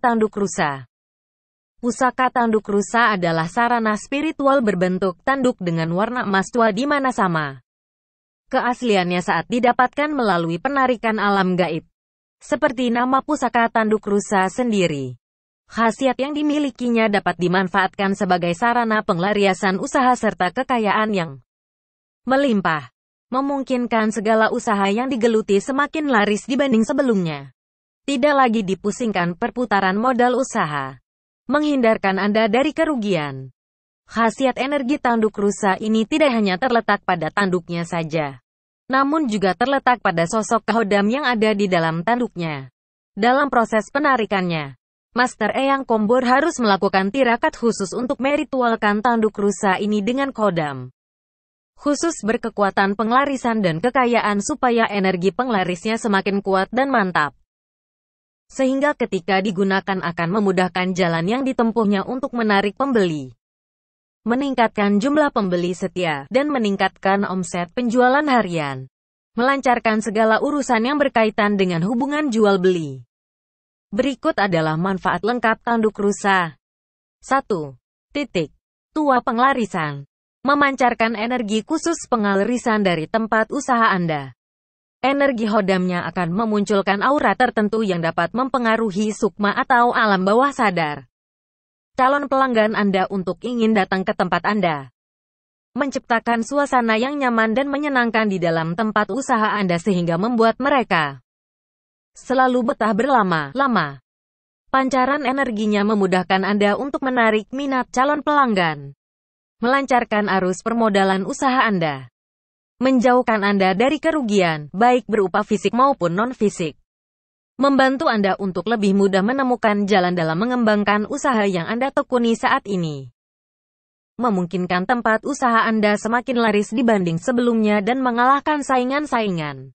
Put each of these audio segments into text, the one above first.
Tanduk rusa Pusaka tanduk rusa adalah sarana spiritual berbentuk tanduk dengan warna emas tua di mana sama. Keasliannya saat didapatkan melalui penarikan alam gaib. Seperti nama pusaka tanduk rusa sendiri. Khasiat yang dimilikinya dapat dimanfaatkan sebagai sarana penglariasan usaha serta kekayaan yang melimpah. Memungkinkan segala usaha yang digeluti semakin laris dibanding sebelumnya. Tidak lagi dipusingkan perputaran modal usaha. Menghindarkan Anda dari kerugian. Khasiat energi tanduk rusa ini tidak hanya terletak pada tanduknya saja. Namun juga terletak pada sosok kehodam yang ada di dalam tanduknya. Dalam proses penarikannya, Master Eyang Kombor harus melakukan tirakat khusus untuk meritualkan tanduk rusa ini dengan kodam. Khusus berkekuatan penglarisan dan kekayaan supaya energi penglarisnya semakin kuat dan mantap sehingga ketika digunakan akan memudahkan jalan yang ditempuhnya untuk menarik pembeli, meningkatkan jumlah pembeli setia, dan meningkatkan omset penjualan harian, melancarkan segala urusan yang berkaitan dengan hubungan jual-beli. Berikut adalah manfaat lengkap tanduk rusa. 1. Titik. Tua penglarisan. Memancarkan energi khusus pengalirisan dari tempat usaha Anda energi hodamnya akan memunculkan aura tertentu yang dapat mempengaruhi sukma atau alam bawah sadar. Calon pelanggan Anda untuk ingin datang ke tempat Anda. Menciptakan suasana yang nyaman dan menyenangkan di dalam tempat usaha Anda sehingga membuat mereka selalu betah berlama-lama. Pancaran energinya memudahkan Anda untuk menarik minat calon pelanggan. Melancarkan arus permodalan usaha Anda menjauhkan Anda dari kerugian, baik berupa fisik maupun non-fisik. Membantu Anda untuk lebih mudah menemukan jalan dalam mengembangkan usaha yang Anda tekuni saat ini. Memungkinkan tempat usaha Anda semakin laris dibanding sebelumnya dan mengalahkan saingan-saingan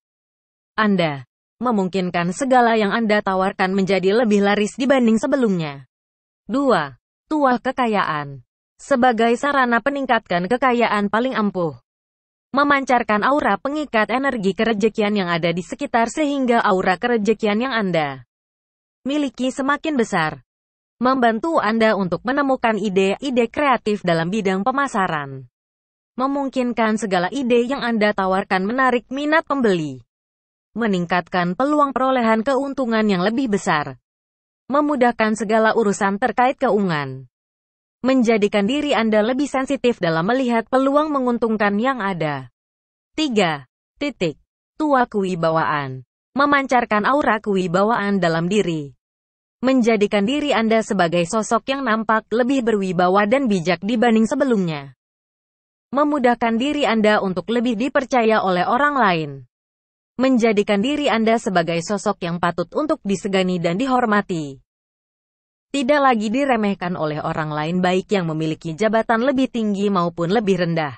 Anda. Memungkinkan segala yang Anda tawarkan menjadi lebih laris dibanding sebelumnya. 2. Tuah kekayaan. Sebagai sarana peningkatkan kekayaan paling ampuh, memancarkan aura pengikat energi kerejekian yang ada di sekitar sehingga aura kerejekian yang Anda miliki semakin besar. Membantu Anda untuk menemukan ide-ide kreatif dalam bidang pemasaran. Memungkinkan segala ide yang Anda tawarkan menarik minat pembeli. Meningkatkan peluang perolehan keuntungan yang lebih besar memudahkan segala urusan terkait keuangan. Menjadikan diri Anda lebih sensitif dalam melihat peluang menguntungkan yang ada. 3. Titik. Tua kewibawaan. Memancarkan aura kewibawaan dalam diri. Menjadikan diri Anda sebagai sosok yang nampak lebih berwibawa dan bijak dibanding sebelumnya. Memudahkan diri Anda untuk lebih dipercaya oleh orang lain. Menjadikan diri Anda sebagai sosok yang patut untuk disegani dan dihormati tidak lagi diremehkan oleh orang lain baik yang memiliki jabatan lebih tinggi maupun lebih rendah.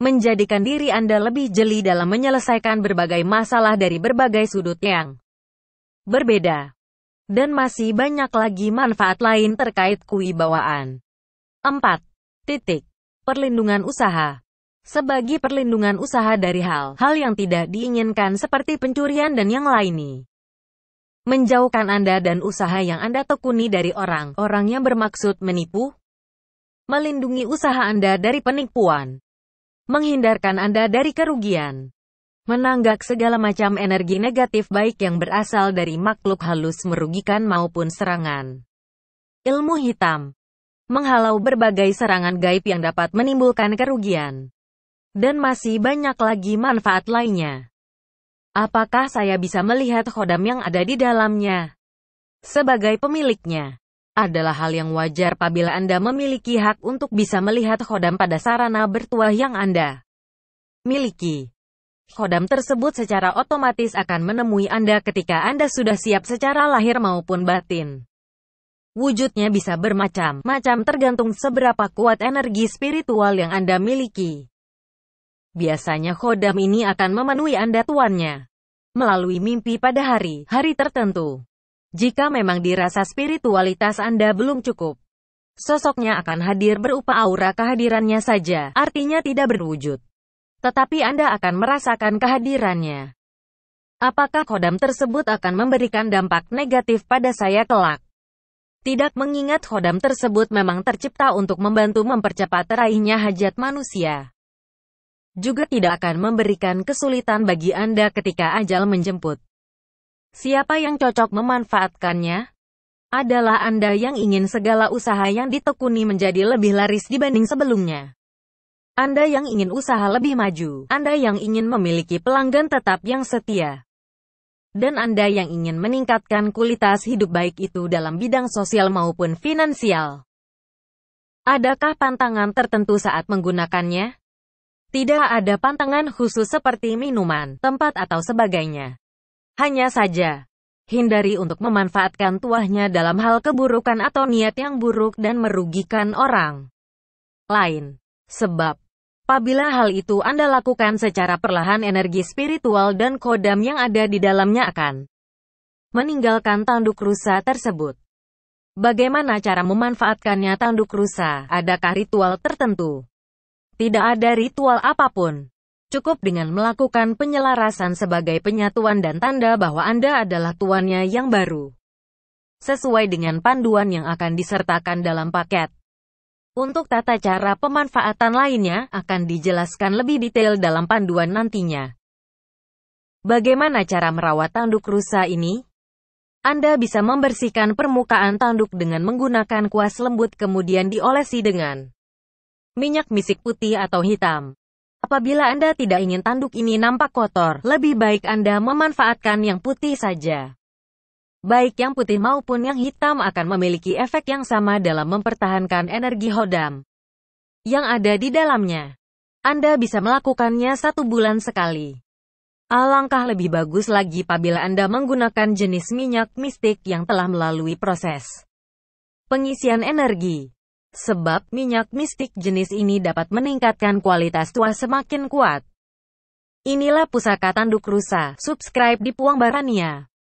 Menjadikan diri Anda lebih jeli dalam menyelesaikan berbagai masalah dari berbagai sudut yang berbeda. Dan masih banyak lagi manfaat lain terkait kewibawaan. 4. Titik. Perlindungan usaha sebagai perlindungan usaha dari hal-hal yang tidak diinginkan seperti pencurian dan yang lainnya menjauhkan Anda dan usaha yang Anda tekuni dari orang-orang yang bermaksud menipu, melindungi usaha Anda dari penipuan, menghindarkan Anda dari kerugian, menanggak segala macam energi negatif baik yang berasal dari makhluk halus merugikan maupun serangan. Ilmu hitam menghalau berbagai serangan gaib yang dapat menimbulkan kerugian. Dan masih banyak lagi manfaat lainnya. Apakah saya bisa melihat khodam yang ada di dalamnya? Sebagai pemiliknya, adalah hal yang wajar apabila Anda memiliki hak untuk bisa melihat khodam pada sarana bertuah yang Anda miliki. Khodam tersebut secara otomatis akan menemui Anda ketika Anda sudah siap secara lahir maupun batin. Wujudnya bisa bermacam-macam tergantung seberapa kuat energi spiritual yang Anda miliki. Biasanya khodam ini akan memenuhi Anda tuannya melalui mimpi pada hari-hari tertentu. Jika memang dirasa spiritualitas Anda belum cukup, sosoknya akan hadir berupa aura kehadirannya saja, artinya tidak berwujud. Tetapi Anda akan merasakan kehadirannya. Apakah kodam tersebut akan memberikan dampak negatif pada saya kelak? Tidak mengingat kodam tersebut memang tercipta untuk membantu mempercepat terainya hajat manusia juga tidak akan memberikan kesulitan bagi Anda ketika ajal menjemput. Siapa yang cocok memanfaatkannya? Adalah Anda yang ingin segala usaha yang ditekuni menjadi lebih laris dibanding sebelumnya. Anda yang ingin usaha lebih maju, Anda yang ingin memiliki pelanggan tetap yang setia, dan Anda yang ingin meningkatkan kualitas hidup baik itu dalam bidang sosial maupun finansial. Adakah pantangan tertentu saat menggunakannya? Tidak ada pantangan khusus seperti minuman, tempat atau sebagainya. Hanya saja, hindari untuk memanfaatkan tuahnya dalam hal keburukan atau niat yang buruk dan merugikan orang lain. Sebab, apabila hal itu Anda lakukan secara perlahan energi spiritual dan kodam yang ada di dalamnya akan meninggalkan tanduk rusa tersebut. Bagaimana cara memanfaatkannya tanduk rusa? Adakah ritual tertentu? Tidak ada ritual apapun. Cukup dengan melakukan penyelarasan sebagai penyatuan dan tanda bahwa Anda adalah tuannya yang baru. Sesuai dengan panduan yang akan disertakan dalam paket. Untuk tata cara pemanfaatan lainnya, akan dijelaskan lebih detail dalam panduan nantinya. Bagaimana cara merawat tanduk rusa ini? Anda bisa membersihkan permukaan tanduk dengan menggunakan kuas lembut kemudian diolesi dengan minyak misik putih atau hitam. Apabila Anda tidak ingin tanduk ini nampak kotor, lebih baik Anda memanfaatkan yang putih saja. Baik yang putih maupun yang hitam akan memiliki efek yang sama dalam mempertahankan energi hodam yang ada di dalamnya. Anda bisa melakukannya satu bulan sekali. Alangkah lebih bagus lagi apabila Anda menggunakan jenis minyak mistik yang telah melalui proses pengisian energi sebab minyak mistik jenis ini dapat meningkatkan kualitas tua semakin kuat. Inilah pusaka tanduk rusa, subscribe di Puang Barania.